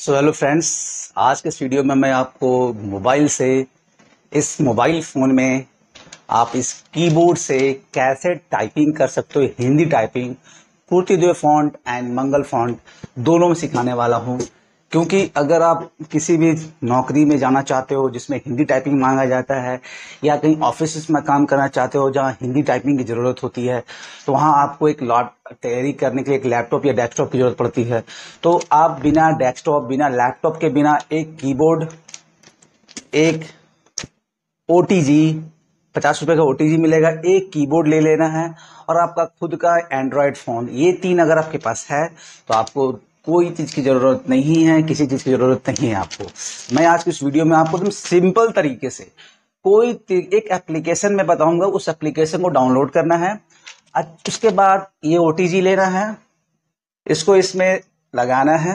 so hello friends आज के इस वीडियो में मैं आपको मोबाइल से इस मोबाइल फ़ोन में आप इस कीबोर्ड से कैसे टाइपिंग कर सकते हो Hindi typing Krutidev font and Mangal font दोनों में सिखाने वाला हूं क्योंकि अगर आप किसी भी नौकरी में जाना चाहते हो जिसमें हिंदी टाइपिंग मांगा जाता है या कहीं ऑफिस में काम करना चाहते हो जहां हिंदी टाइपिंग की ज़रूरत होती है तो वहां आपको एक लॉट तैयारी करने के लिए एक लैपटॉप या डेस्कटॉप की ज़रूरत पड़ती है तो आप बिना डेस्कटॉप बिना लैपटॉप के बिना एक कीबोर्ड एक ओ पचास रुपए का ओ मिलेगा एक कीबोर्ड ले लेना है और आपका खुद का एंड्रॉयड फ़ोन ये तीन अगर आपके पास है तो आपको कोई चीज़ की ज़रूरत नहीं है किसी चीज़ की ज़रूरत नहीं है आपको मैं आज की इस वीडियो में आपको एकदम सिंपल तरीके से कोई एक एप्लीकेशन में बताऊंगा उस एप्लीकेशन को डाउनलोड करना है उसके बाद ये ओ लेना है इसको इसमें लगाना है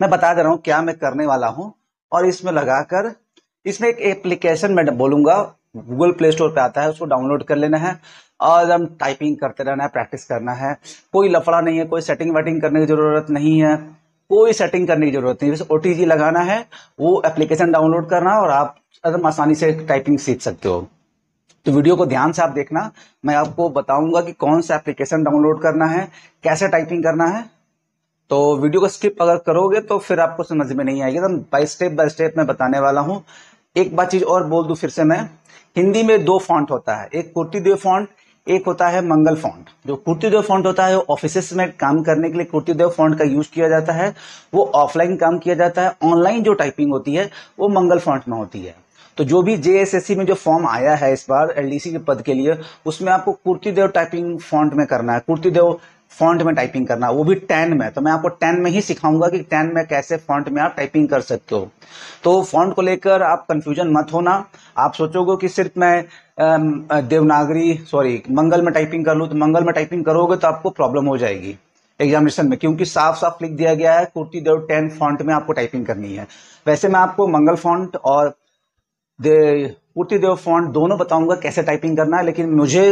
मैं बता दे रहा हूं क्या मैं करने वाला हूं और इसमें लगाकर इसमें एक एप्लीकेशन मैं बोलूंगा गूगल प्ले स्टोर पे आता है उसको डाउनलोड कर लेना है आज हम टाइपिंग करते रहना है प्रैक्टिस करना है कोई लफड़ा नहीं है कोई सेटिंग वेटिंग करने की ज़रूरत नहीं है कोई सेटिंग करने की जरूरत नहीं बस ओ लगाना है वो एप्लीकेशन डाउनलोड करना और आप एकदम आसानी से टाइपिंग सीख सकते हो तो वीडियो को ध्यान से आप देखना मैं आपको बताऊंगा कि कौन सा एप्लीकेशन डाउनलोड करना है कैसे टाइपिंग करना है तो वीडियो को स्किप अगर करोगे तो फिर आपको समझ में नहीं आएगी एकदम बाय स्टेप बाय स्टेप मैं बताने वाला हूं एक बात चीज और बोल दू फिर से मैं हिंदी में दो फॉन्ट होता है एक कुर्ती देव फॉन्ट एक होता है मंगल फॉन्ट जो कुर्तीदेव फॉन्ट होता है वो ऑफिस में काम करने के लिए कुर्तीदेव फॉन्ट का यूज किया जाता है वो ऑफलाइन काम किया जाता है ऑनलाइन जो टाइपिंग होती है वो मंगल फॉन्ट में होती है तो जो भी जेएसएससी में जो फॉर्म आया है इस बार एलडीसी के पद के लिए उसमें आपको कुर्तीदेव टाइपिंग फॉन्ट में करना है कुर्तीदेव फॉन्ट में टाइपिंग करना वो भी टेन में तो मैं आपको टेन में ही सिखाऊंगा कि टेन में कैसे फॉन्ट में आप टाइपिंग कर सकते हो तो फॉन्ट को लेकर आप कंफ्यूजन मत होना आप सोचोगे कि सिर्फ मैं देवनागरी सॉरी मंगल में टाइपिंग कर लूँ तो मंगल में टाइपिंग करोगे तो आपको प्रॉब्लम हो जाएगी एग्जामिनेशन में क्योंकि साफ साफ लिख दिया गया है कुर्ती देव टेन फॉन्ट में आपको टाइपिंग करनी है वैसे मैं आपको मंगल फॉन्ट और दे कुर्तीदेव फॉन्ट दोनों बताऊंगा कैसे टाइपिंग करना है लेकिन मुझे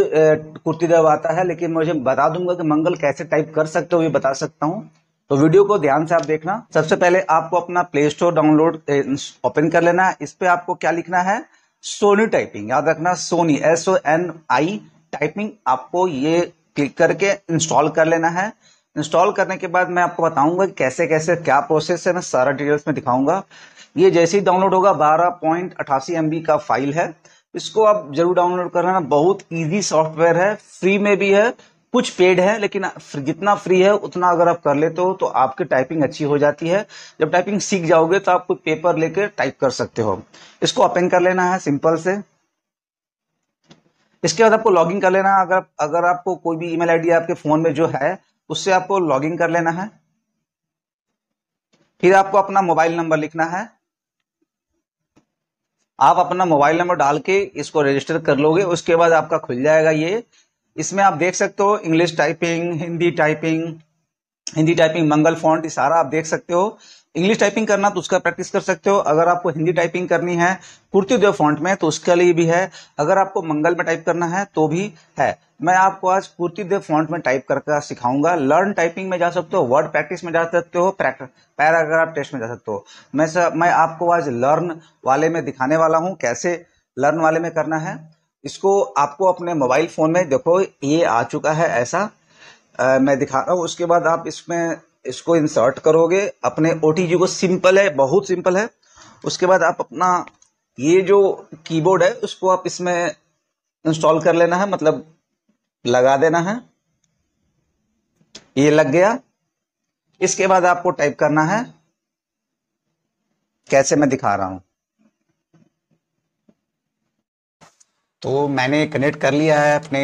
कुर्तीदेव आता है लेकिन मुझे बता दूंगा कि मंगल कैसे टाइप कर सकते हो ये बता सकता हूँ तो वीडियो को ध्यान से आप देखना सबसे पहले आपको अपना प्ले स्टोर डाउनलोड ओपन कर लेना है इस पर आपको क्या लिखना है सोनी टाइपिंग याद रखना Soni S O N I typing आपको ये क्लिक करके इंस्टॉल कर लेना है इंस्टॉल करने के बाद मैं आपको बताऊंगा कैसे कैसे क्या प्रोसेस है मैं सारा डिटेल्स में दिखाऊंगा ये जैसे ही डाउनलोड होगा बारह पॉइंट अठासी एम का फाइल है इसको आप जरूर डाउनलोड कर लेना बहुत ईजी सॉफ्टवेयर है फ्री में भी है कुछ पेड है लेकिन जितना फ्री है उतना अगर आप कर लेते हो तो आपकी टाइपिंग अच्छी हो जाती है जब टाइपिंग सीख जाओगे तो आप कोई पेपर लेकर टाइप कर सकते हो इसको ओपन कर लेना है सिंपल से इसके बाद आपको लॉगिन कर लेना अगर अगर आपको कोई भी ईमेल आईडी आपके फोन में जो है उससे आपको लॉगिन कर लेना है फिर आपको अपना मोबाइल नंबर लिखना है आप अपना मोबाइल नंबर डाल के इसको रजिस्टर कर लोगे उसके बाद आपका खुल जाएगा ये इसमें आप देख सकते हो English typing Hindi typing Hindi typing Mangal font सारा आप देख सकते हो इंग्लिश टाइपिंग करना तो उसका प्रैक्टिस कर सकते हो अगर आपको हिंदी टाइपिंग करनी है कुर्ती देव फॉन्ट में तो उसके लिए भी है अगर आपको मंगल में टाइप करना है तो भी है मैं आपको आज कुर्ती देव फॉन्ट में टाइप करके सिखाऊंगा लर्न टाइपिंग में जा सकते हो वर्ड प्रैक्टिस में जा सकते हो पैराग्राफ टेस्ट में जा सकते हो मैं सर मैं आपको आज लर्न वाले में दिखाने वाला हूँ कैसे लर्न वाले में करना है इसको आपको अपने मोबाइल फोन में देखो ये आ चुका है ऐसा आ, मैं दिखा रहा हूँ उसके बाद आप इसमें इसको इंसर्ट करोगे अपने ओ को सिंपल है बहुत सिंपल है उसके बाद आप अपना ये जो कीबोर्ड है उसको आप इसमें इंस्टॉल कर लेना है मतलब लगा देना है ये लग गया इसके बाद आपको टाइप करना है कैसे मैं दिखा रहा हूं तो मैंने कनेक्ट कर लिया है अपने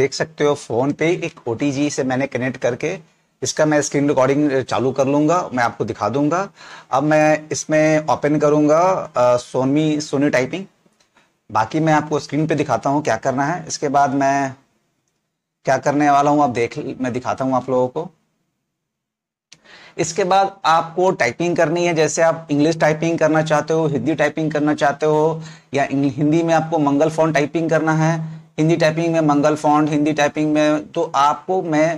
देख सकते हो फोन पे एक ओ से मैंने कनेक्ट करके इसका मैं स्क्रीन रिकॉर्डिंग चालू कर लूंगा मैं आपको दिखा दूंगा अब मैं इसमें ओपन करूंगा सोनी सोनी टाइपिंग बाकी मैं आपको स्क्रीन पे दिखाता हूँ क्या करना है इसके बाद मैं क्या करने वाला हूँ आप देख मैं दिखाता हूँ आप लोगों को इसके बाद आपको टाइपिंग करनी है जैसे आप इंग्लिश टाइपिंग करना चाहते हो हिंदी टाइपिंग करना चाहते हो या हिंदी में आपको मंगल फॉन्ट टाइपिंग करना है हिंदी टाइपिंग में मंगल फॉन्ट हिंदी टाइपिंग में तो आपको मैं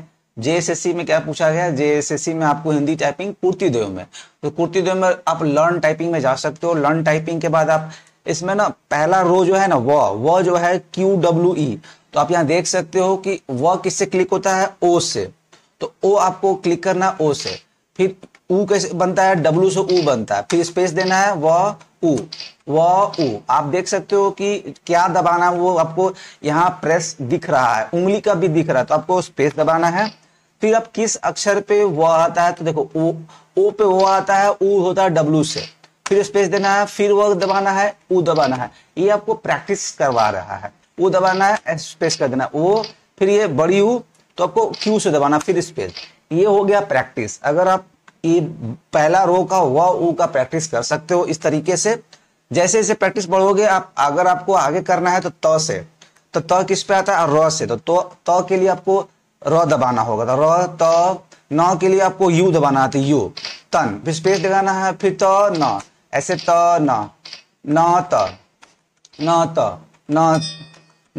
जेएसएससी में क्या पूछा गया जेएसएससी में आपको हिंदी टाइपिंग कुर्ती दो में तो कुर्ती दो में आप लर्न टाइपिंग में जा सकते हो लर्न टाइपिंग के बाद आप इसमें ना पहला रो जो है ना वह वह जो है क्यू डब्ल्यू ई तो आप यहाँ देख सकते हो कि व किससे क्लिक होता है ओ से तो ओ आपको क्लिक करना ओ से फिर ऊ कैसे बनता है डब्ल्यू से ऊ बनता है फिर स्पेस देना है वह ऊ वह ऊ आप देख सकते हो कि क्या दबाना वो आपको यहाँ प्रेस दिख रहा है उंगली का भी दिख रहा है तो आपको स्पेस दबाना है फिर अब किस अक्षर पे वो आता है तो देखो ओ ओ पे वो आता है ऊ होता है डब्लू से फिर स्पेस देना है फिर वो दबाना है ऊ दबाना है ये आपको प्रैक्टिस करवा रहा है वो दबाना है स्पेस कर देना ओ फिर ये बड़ी ऊ तो आपको क्यू से दबाना फिर स्पेस ये हो गया प्रैक्टिस अगर आप ये पहला रो का हुआ ऊ का प्रैक्टिस कर सकते हो इस तरीके से जैसे जैसे प्रैक्टिस बढ़ोगे आप अगर आपको आगे करना है तो त से तो त किस पे आता है र से तो त के लिए आपको र दबाना होगा तो र त न के लिए आपको यू दबाना आती यू तन फिर स्पेस लगाना है फिर त न ऐसे त न न त न त न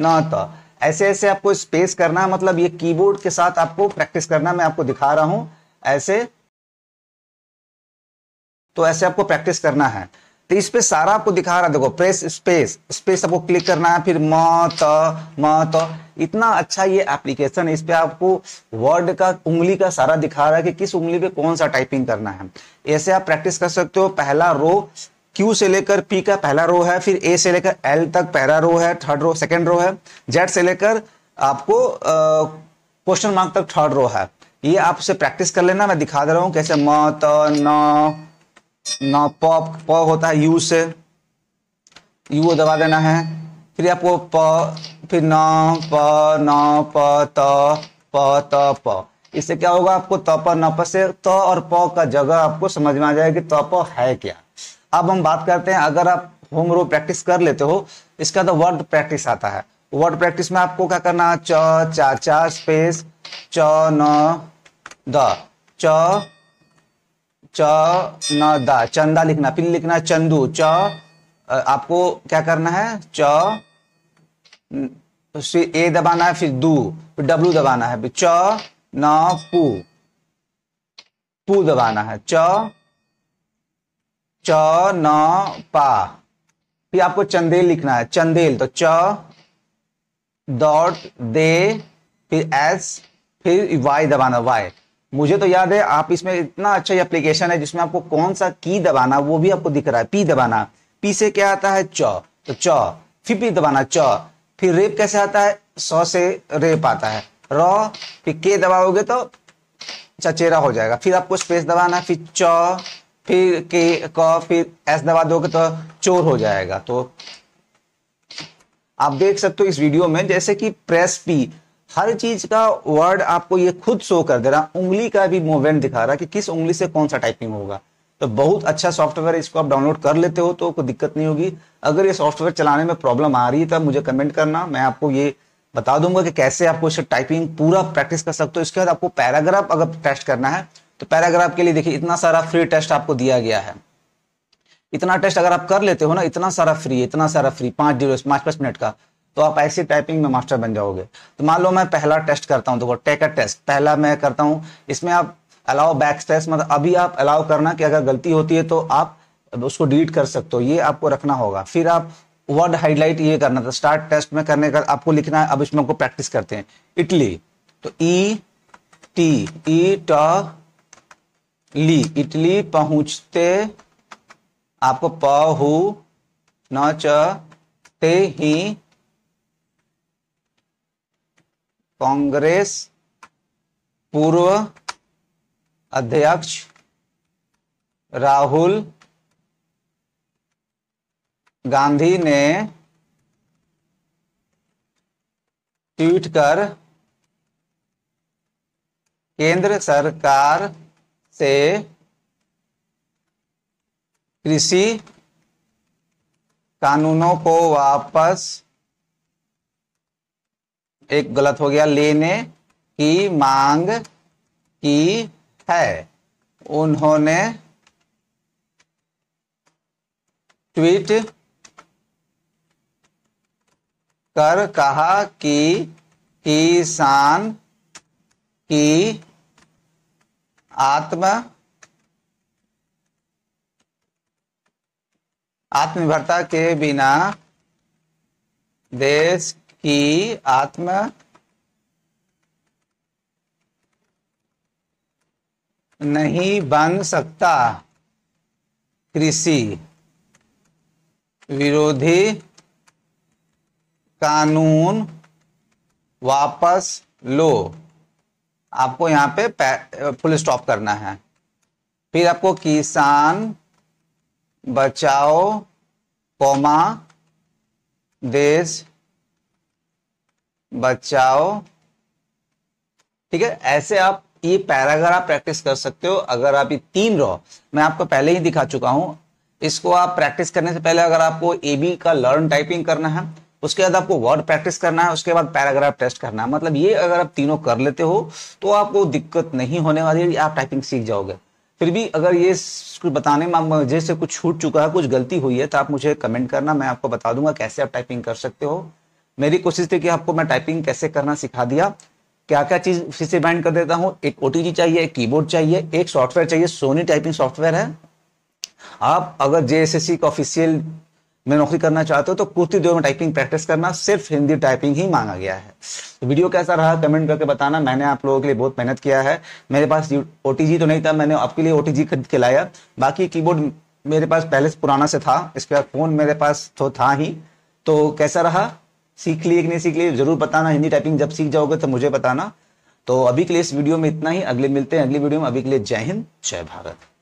न त ऐसे ऐसे आपको स्पेस करना है मतलब ये कीबोर्ड के साथ आपको प्रैक्टिस करना मैं आपको दिखा रहा हूं ऐसे तो ऐसे आपको प्रैक्टिस करना है तो इस पे सारा आपको दिखा रहा है देखो प्रेस स्पेस स्पेस आपको क्लिक करना है फिर मत मत इतना अच्छा ये एप्लीकेशन है इस पे आपको वर्ड का उंगली का सारा दिखा रहा है कि किस उंगली पे कौन सा टाइपिंग करना है ऐसे आप प्रैक्टिस कर सकते हो पहला रो क्यू से लेकर पी का पहला रो है फिर ए से लेकर एल तक पहला रो है थर्ड रो सेकेंड रो है जेड से लेकर आपको क्वेश्चन मार्क तक थर्ड रो है ये आपसे प्रैक्टिस कर लेना मैं दिखा दे रहा हूँ कैसे म त न नौ प प होता है यू से यू दबा देना है फिर आपको प फिर न प न प त प त प इससे क्या होगा आपको तप न प से त और प का जगह आपको समझ में आ जाएगा कि तप है क्या अब हम बात करते हैं अगर आप होम रो प्रैक्टिस कर लेते हो इसका तो वर्ड प्रैक्टिस आता है वर्ड प्रैक्टिस में आपको क्या करना च चा चा स्पेस च न द च च न दा चंदा लिखना फिर लिखना चंदू च आपको क्या करना है च तो फिर ए दबाना है फिर दू फिर डब्लू दबाना है च न पू पू दबाना है च च न पा फिर आपको चंदेल लिखना है चंदेल तो च डॉट दे फिर एस फिर वाई दबाना वाई मुझे तो याद है आप इसमें इतना अच्छा एप्लीकेशन है जिसमें आपको कौन सा की दबाना वो भी आपको दिख रहा है पी दबाना पी से क्या आता है च तो च फिर पी दबाना च फिर रेप कैसे आता है सौ से रेप आता है रॉ फिर के दबाओगे तो चचेरा हो जाएगा फिर आपको स्पेस दबाना फिर च फिर के क फिर एस दबा दोगे तो चोर हो जाएगा तो आप देख सकते हो इस वीडियो में जैसे कि प्रेस पी हर चीज का वर्ड आपको ये खुद शो कर दे रहा उंगली का भी मूवमेंट दिखा रहा कि किस उंगली से कौन सा टाइपिंग होगा तो बहुत अच्छा सॉफ्टवेयर इसको आप डाउनलोड कर लेते हो तो कोई दिक्कत नहीं होगी अगर ये सॉफ्टवेयर चलाने में प्रॉब्लम आ रही है तब मुझे कमेंट करना मैं आपको ये बता दूंगा कि कैसे आपको इसे टाइपिंग पूरा प्रैक्टिस कर सकते हो इसके बाद आपको पैराग्राफ अगर टेस्ट करना है तो पैराग्राफ के लिए देखिए इतना सारा फ्री टेस्ट आपको दिया गया है इतना टेस्ट अगर आप कर लेते हो ना इतना सारा फ्री इतना सारा फ्री पांच जीरो पांच पांच मिनट का तो आप ऐसी टाइपिंग में मास्टर बन जाओगे तो मान लो मैं पहला टेस्ट करता हूँ देखो तो टेक अ टेस्ट पहला मैं करता हूँ इसमें आप अलाउ बैक टेस्ट मतलब अभी आप अलाउ करना कि अगर गलती होती है तो आप उसको डिलीट कर सकते हो ये आपको रखना होगा फिर आप वर्ड हाईलाइट ये करना था स्टार्ट टेस्ट में करने का कर, आपको लिखना है अब इसमें आपको प्रैक्टिस करते हैं इटली तो ई टी ई ली इटली पहुंचते आपको न ही कांग्रेस पूर्व अध्यक्ष राहुल गांधी ने ट्वीट कर केंद्र सरकार से कृषि कानूनों को वापस एक गलत हो गया लेने की मांग की है उन्होंने ट्वीट कर कहा कि किसान की आत्म आत्मनिर्भरता के बिना देश कि आत्मा नहीं बन सकता कृषि विरोधी कानून वापस लो आपको यहाँ पे फुल स्टॉप करना है फिर आपको किसान बचाओ कौमा देश बचाओ ठीक है ऐसे आप ये पैराग्राफ प्रैक्टिस कर सकते हो अगर आप ये तीन रहो मैं आपको पहले ही दिखा चुका हूं इसको आप प्रैक्टिस करने से पहले अगर आपको ए बी का लर्न टाइपिंग करना है उसके बाद आपको वर्ड प्रैक्टिस करना है उसके बाद पैराग्राफ टेस्ट करना है मतलब ये अगर आप तीनों कर लेते हो तो आपको दिक्कत नहीं होने वाली आप टाइपिंग सीख जाओगे फिर भी अगर ये बताने में जैसे से कुछ छूट चुका है कुछ गलती हुई है तो आप मुझे कमेंट करना मैं आपको बता दूंगा कैसे आप टाइपिंग कर सकते हो मेरी कोशिश थी कि आपको मैं टाइपिंग कैसे करना सिखा दिया क्या क्या चीज उसी से बैंड कर देता हूँ एक ओटीजी चाहिए एक कीबोर्ड चाहिए एक सॉफ्टवेयर चाहिए सोनी टाइपिंग सॉफ्टवेयर है आप अगर जेएसएससी का ऑफिशियल में नौकरी करना चाहते हो तो कुछ ही देर में टाइपिंग प्रैक्टिस करना सिर्फ हिंदी टाइपिंग ही मांगा गया है तो वीडियो कैसा रहा कमेंट करके बताना मैंने आप लोगों के लिए बहुत मेहनत किया है मेरे पास ओ तो नहीं था मैंने आपके लिए ओ खरीद के लाया बाकी कीबोर्ड मेरे पास पहले पुराना से था इसके बाद फ़ोन मेरे पास तो था ही तो कैसा रहा सीख लिए कि नहीं सीख लिए जरूर बताना हिंदी टाइपिंग जब सीख जाओगे तो मुझे बताना तो अभी के लिए इस वीडियो में इतना ही अगले मिलते हैं अगली वीडियो में अभी के लिए जय हिंद जय भारत